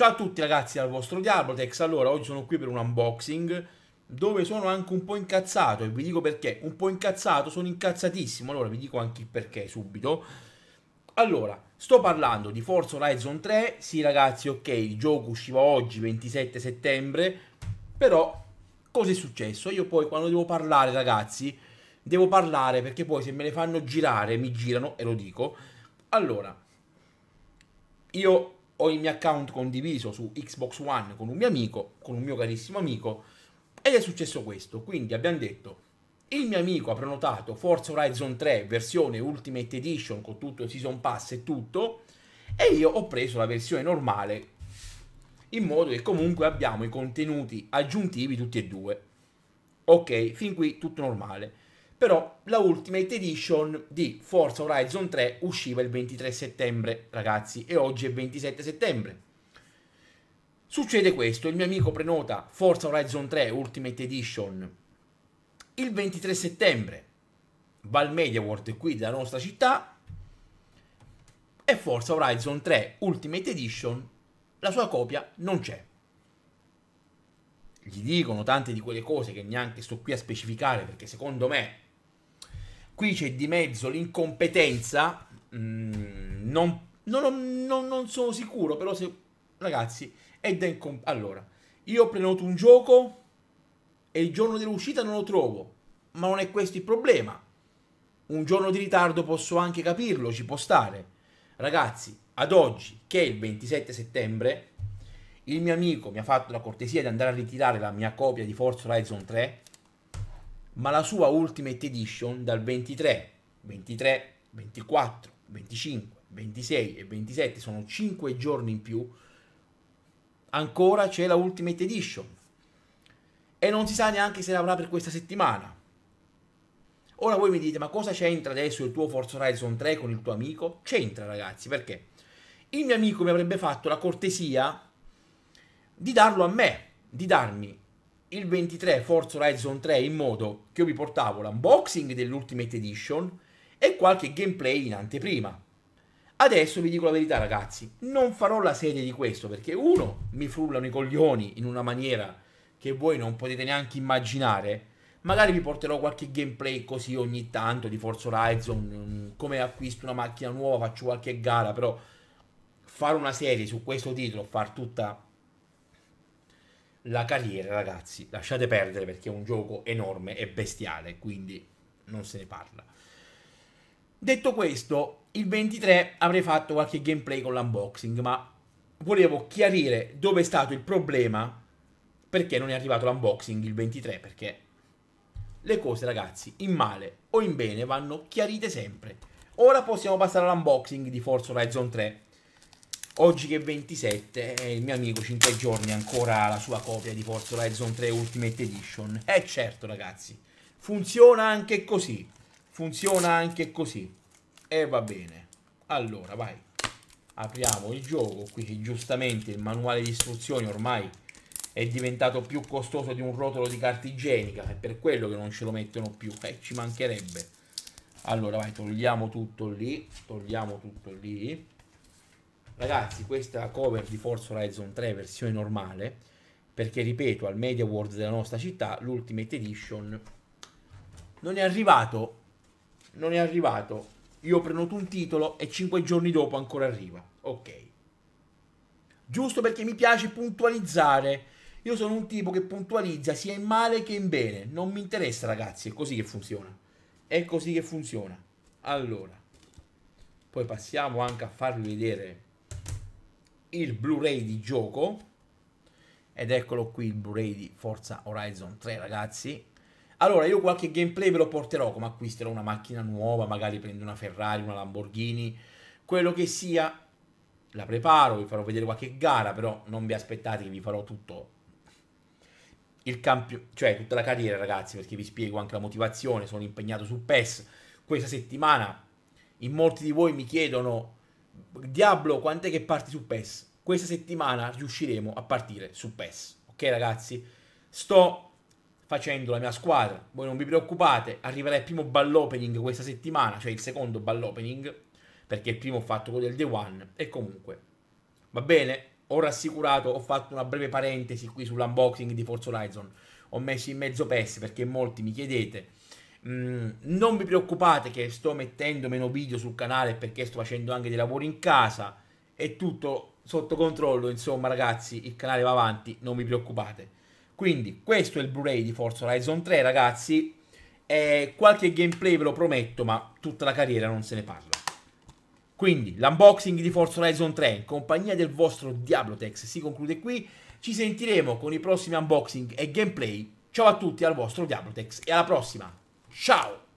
Ciao a tutti ragazzi dal vostro Diablotex, allora oggi sono qui per un unboxing dove sono anche un po' incazzato e vi dico perché, un po' incazzato, sono incazzatissimo, allora vi dico anche il perché subito. Allora, sto parlando di Forza Horizon 3, sì ragazzi ok, il gioco usciva oggi 27 settembre, però cosa è successo? Io poi quando devo parlare ragazzi, devo parlare perché poi se me le fanno girare mi girano e lo dico. Allora, io ho il mio account condiviso su Xbox One con un mio amico, con un mio carissimo amico, ed è successo questo. Quindi abbiamo detto, il mio amico ha prenotato Forza Horizon 3 versione Ultimate Edition con tutto il Season Pass e tutto, e io ho preso la versione normale, in modo che comunque abbiamo i contenuti aggiuntivi tutti e due. Ok, fin qui tutto normale però la Ultimate Edition di Forza Horizon 3 usciva il 23 settembre, ragazzi, e oggi è 27 settembre. Succede questo, il mio amico prenota Forza Horizon 3 Ultimate Edition il 23 settembre, va al Media World qui della nostra città, e Forza Horizon 3 Ultimate Edition, la sua copia non c'è. Gli dicono tante di quelle cose che neanche sto qui a specificare perché secondo me qui c'è di mezzo l'incompetenza, mm, non, non, non, non, sono sicuro, però se... Ragazzi, è da incompetenza. Allora, io ho prenotato un gioco e il giorno dell'uscita non lo trovo, ma non è questo il problema. Un giorno di ritardo posso anche capirlo, ci può stare. Ragazzi, ad oggi, che è il 27 settembre, il mio amico mi ha fatto la cortesia di andare a ritirare la mia copia di Forza Horizon 3 ma la sua Ultimate Edition dal 23, 23, 24, 25, 26 e 27, sono 5 giorni in più, ancora c'è la Ultimate Edition. E non si sa neanche se l'avrà per questa settimana. Ora voi mi dite, ma cosa c'entra adesso il tuo Forza Horizon 3 con il tuo amico? C'entra ragazzi, perché il mio amico mi avrebbe fatto la cortesia di darlo a me, di darmi il 23 Forza Horizon 3 in modo che io vi portavo l'unboxing dell'Ultimate Edition e qualche gameplay in anteprima. Adesso vi dico la verità ragazzi, non farò la serie di questo perché uno, mi frullano i coglioni in una maniera che voi non potete neanche immaginare, magari vi porterò qualche gameplay così ogni tanto di Forza Horizon, mm, come acquisto una macchina nuova, faccio qualche gara, però fare una serie su questo titolo, far tutta la carriera, ragazzi, lasciate perdere perché è un gioco enorme e bestiale, quindi non se ne parla. Detto questo, il 23 avrei fatto qualche gameplay con l'unboxing, ma volevo chiarire dove è stato il problema perché non è arrivato l'unboxing il 23, perché le cose, ragazzi, in male o in bene vanno chiarite sempre. Ora possiamo passare all'unboxing di Forza Horizon 3 Oggi che è 27, eh, il mio amico 5 giorni ancora la sua copia di Forza Horizon 3 Ultimate Edition. eh certo ragazzi, funziona anche così. Funziona anche così. E eh, va bene. Allora, vai. Apriamo il gioco, qui giustamente il manuale di istruzioni ormai è diventato più costoso di un rotolo di carta igienica, è per quello che non ce lo mettono più, eh, ci mancherebbe. Allora, vai, togliamo tutto lì, togliamo tutto lì Ragazzi, questa cover di Forza Horizon 3 versione normale, perché ripeto, al Media World della nostra città, l'Ultimate Edition non è arrivato. Non è arrivato. Io ho prenotato un titolo e 5 giorni dopo ancora arriva. Ok. Giusto perché mi piace puntualizzare. Io sono un tipo che puntualizza sia in male che in bene. Non mi interessa, ragazzi. È così che funziona. È così che funziona. Allora, poi passiamo anche a farvi vedere il Blu-ray di gioco ed eccolo qui il Blu-ray di Forza Horizon 3 ragazzi allora io qualche gameplay ve lo porterò come acquisterò una macchina nuova magari prendo una Ferrari, una Lamborghini quello che sia la preparo, vi farò vedere qualche gara però non vi aspettate che vi farò tutto il campionato, cioè tutta la carriera ragazzi perché vi spiego anche la motivazione sono impegnato su PES questa settimana in molti di voi mi chiedono Diablo, quant'è che parti su PES? Questa settimana riusciremo a partire su PES. Ok ragazzi? Sto facendo la mia squadra. Voi non vi preoccupate, arriverà il primo ball opening questa settimana, cioè il secondo ball opening, perché il primo ho fatto quello del day one. E comunque, va bene, ho rassicurato, ho fatto una breve parentesi qui sull'unboxing di Forza Horizon. Ho messo in mezzo PES perché molti mi chiedete Mm, non vi preoccupate che sto mettendo meno video sul canale perché sto facendo anche dei lavori in casa. È tutto sotto controllo, insomma ragazzi, il canale va avanti, non vi preoccupate. Quindi questo è il Blu-ray di Forza Horizon 3 ragazzi. Eh, qualche gameplay ve lo prometto, ma tutta la carriera non se ne parla. Quindi l'unboxing di Forza Horizon 3 in compagnia del vostro Diablotex si conclude qui. Ci sentiremo con i prossimi unboxing e gameplay. Ciao a tutti, al vostro Diablotex e alla prossima! Ciao!